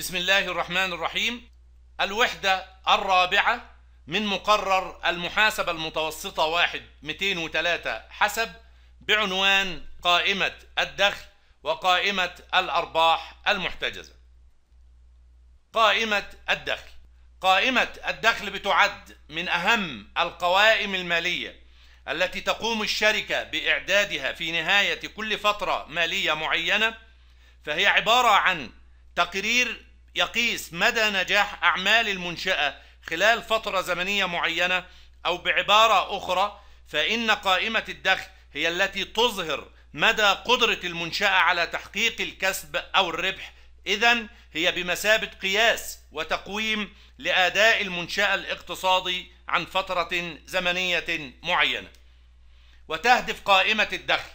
بسم الله الرحمن الرحيم الوحدة الرابعة من مقرر المحاسبة المتوسطة واحد 203 حسب بعنوان قائمة الدخل وقائمة الأرباح المحتجزة قائمة الدخل قائمة الدخل بتعد من أهم القوائم المالية التي تقوم الشركة بإعدادها في نهاية كل فترة مالية معينة فهي عبارة عن تقرير يقيس مدى نجاح أعمال المنشأة خلال فترة زمنية معينة أو بعبارة أخرى فإن قائمة الدخل هي التي تظهر مدى قدرة المنشأة على تحقيق الكسب أو الربح إذا هي بمثابة قياس وتقويم لأداء المنشأة الاقتصادي عن فترة زمنية معينة وتهدف قائمة الدخل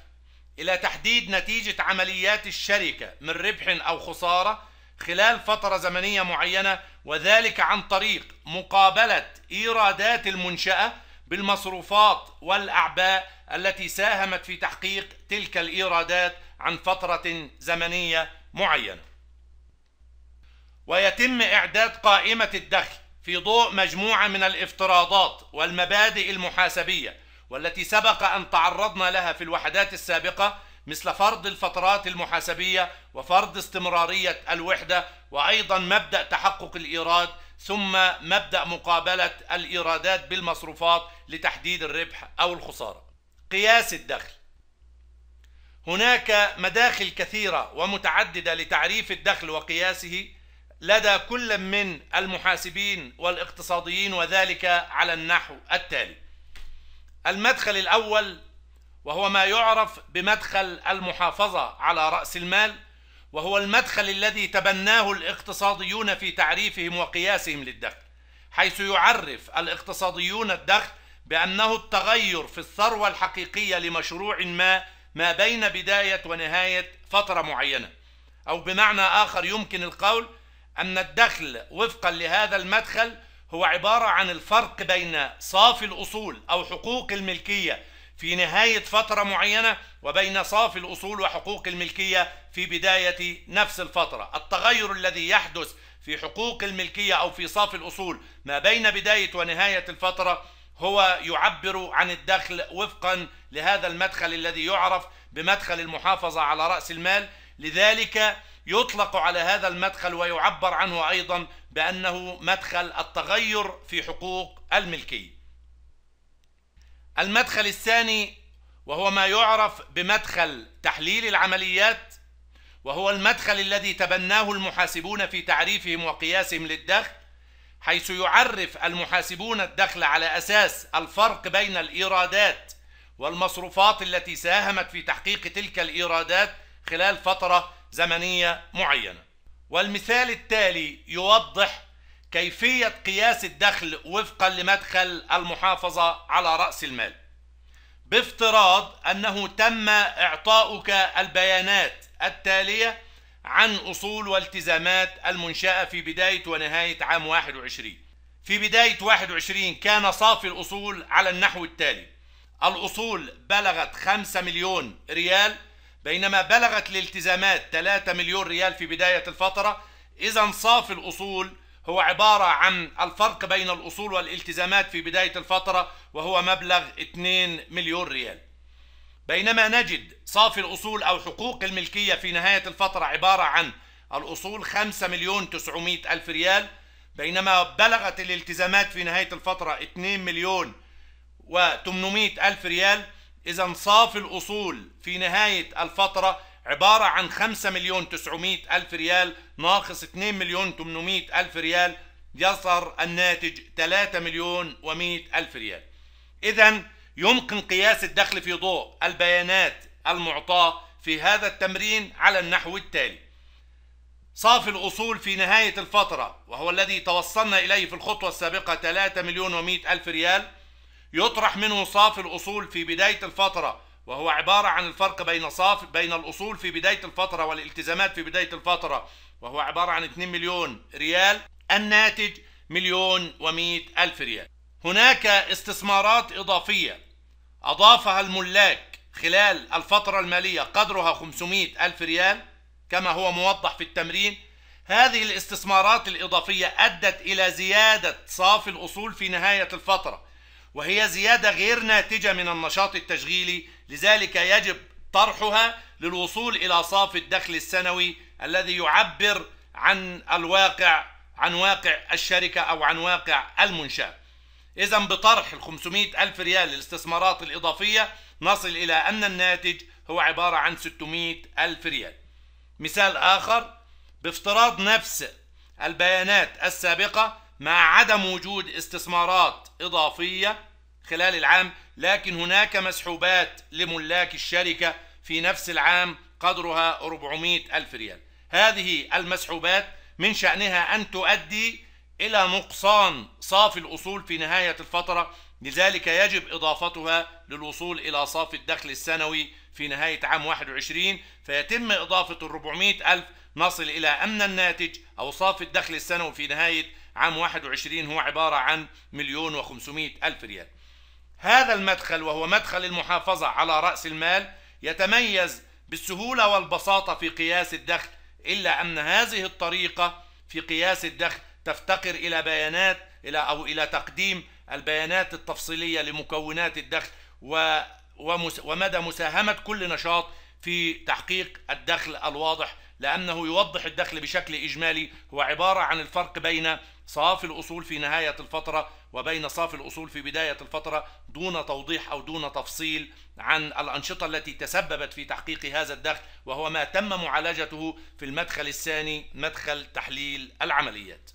إلى تحديد نتيجة عمليات الشركة من ربح أو خسارة خلال فترة زمنية معينة وذلك عن طريق مقابلة إيرادات المنشأة بالمصروفات والأعباء التي ساهمت في تحقيق تلك الإيرادات عن فترة زمنية معينة. ويتم إعداد قائمة الدخل في ضوء مجموعة من الافتراضات والمبادئ المحاسبية والتي سبق أن تعرضنا لها في الوحدات السابقة مثل فرض الفترات المحاسبية وفرض استمرارية الوحدة وأيضا مبدأ تحقق الإيراد ثم مبدأ مقابلة الإيرادات بالمصروفات لتحديد الربح أو الخسارة قياس الدخل هناك مداخل كثيرة ومتعددة لتعريف الدخل وقياسه لدى كل من المحاسبين والاقتصاديين وذلك على النحو التالي المدخل الأول وهو ما يعرف بمدخل المحافظة على رأس المال وهو المدخل الذي تبناه الاقتصاديون في تعريفهم وقياسهم للدخل حيث يعرف الاقتصاديون الدخل بأنه التغير في الثروة الحقيقية لمشروع ما ما بين بداية ونهاية فترة معينة أو بمعنى آخر يمكن القول أن الدخل وفقا لهذا المدخل هو عبارة عن الفرق بين صافي الأصول أو حقوق الملكية في نهاية فترة معينة وبين صافي الأصول وحقوق الملكية في بداية نفس الفترة التغير الذي يحدث في حقوق الملكية أو في صافي الأصول ما بين بداية ونهاية الفترة هو يعبر عن الدخل وفقا لهذا المدخل الذي يعرف بمدخل المحافظة على رأس المال لذلك يطلق على هذا المدخل ويعبر عنه أيضا بأنه مدخل التغير في حقوق الملكية المدخل الثاني وهو ما يعرف بمدخل تحليل العمليات وهو المدخل الذي تبناه المحاسبون في تعريفهم وقياسهم للدخل حيث يعرف المحاسبون الدخل على أساس الفرق بين الإيرادات والمصروفات التي ساهمت في تحقيق تلك الإيرادات خلال فترة زمنية معينة والمثال التالي يوضح كيفية قياس الدخل وفقا لمدخل المحافظة على رأس المال بافتراض أنه تم إعطاؤك البيانات التالية عن أصول والتزامات المنشأة في بداية ونهاية عام 21 في بداية 21 كان صافي الأصول على النحو التالي الأصول بلغت 5 مليون ريال بينما بلغت الالتزامات 3 مليون ريال في بداية الفترة إذا صافي الأصول هو عبارة عن الفرق بين الأصول والالتزامات في بداية الفترة وهو مبلغ 2 مليون ريال بينما نجد صافي الأصول أو حقوق الملكية في نهاية الفترة عبارة عن الأصول 5 مليون 900 ألف ريال بينما بلغت الالتزامات في نهاية الفترة 2 مليون و 800 ألف ريال إذا صافي الأصول في نهاية الفترة عبارة عن 5 مليون 900 ألف ريال ناقص 2 مليون 800 ألف ريال يظهر الناتج 3 مليون و100 ألف ريال إذا يمكن قياس الدخل في ضوء البيانات المعطاة في هذا التمرين على النحو التالي صافي الأصول في نهاية الفترة وهو الذي توصلنا إليه في الخطوة السابقة 3 مليون و100 ألف ريال يطرح منه صافي الأصول في بداية الفترة وهو عبارة عن الفرق بين صافي بين الأصول في بداية الفترة والالتزامات في بداية الفترة وهو عبارة عن 2 مليون ريال الناتج مليون و ألف ريال هناك استثمارات إضافية أضافها الملاك خلال الفترة المالية قدرها 500 ألف ريال كما هو موضح في التمرين هذه الاستثمارات الإضافية أدت إلى زيادة صافي الأصول في نهاية الفترة وهي زيادة غير ناتجة من النشاط التشغيلي لذلك يجب طرحها للوصول إلى صافي الدخل السنوي الذي يعبر عن الواقع عن واقع الشركة أو عن واقع المنشأة إذا بطرح ال 500 ألف ريال للاستثمارات الإضافية نصل إلى أن الناتج هو عبارة عن 600 ألف ريال مثال آخر بافتراض نفس البيانات السابقة مع عدم وجود استثمارات إضافية خلال العام لكن هناك مسحوبات لملاك الشركة في نفس العام قدرها 400 ألف ريال هذه المسحوبات من شأنها أن تؤدي إلى نقصان صافي الأصول في نهاية الفترة لذلك يجب إضافتها للوصول إلى صافي الدخل السنوي في نهاية عام 21 فيتم إضافة 400 ألف نصل إلى أمن الناتج أو صافي الدخل السنوي في نهاية عام 21 هو عبارة عن مليون وخمسمائة ألف ريال هذا المدخل وهو مدخل المحافظة على رأس المال يتميز بالسهولة والبساطة في قياس الدخل إلا أن هذه الطريقة في قياس الدخل تفتقر إلى بيانات إلى أو إلى تقديم البيانات التفصيلية لمكونات الدخل ومدى مساهمة كل نشاط في تحقيق الدخل الواضح لأنه يوضح الدخل بشكل إجمالي هو عبارة عن الفرق بين صافي الأصول في نهاية الفترة وبين صافي الأصول في بداية الفترة دون توضيح أو دون تفصيل عن الأنشطة التي تسببت في تحقيق هذا الدخل وهو ما تم معالجته في المدخل الثاني مدخل تحليل العمليات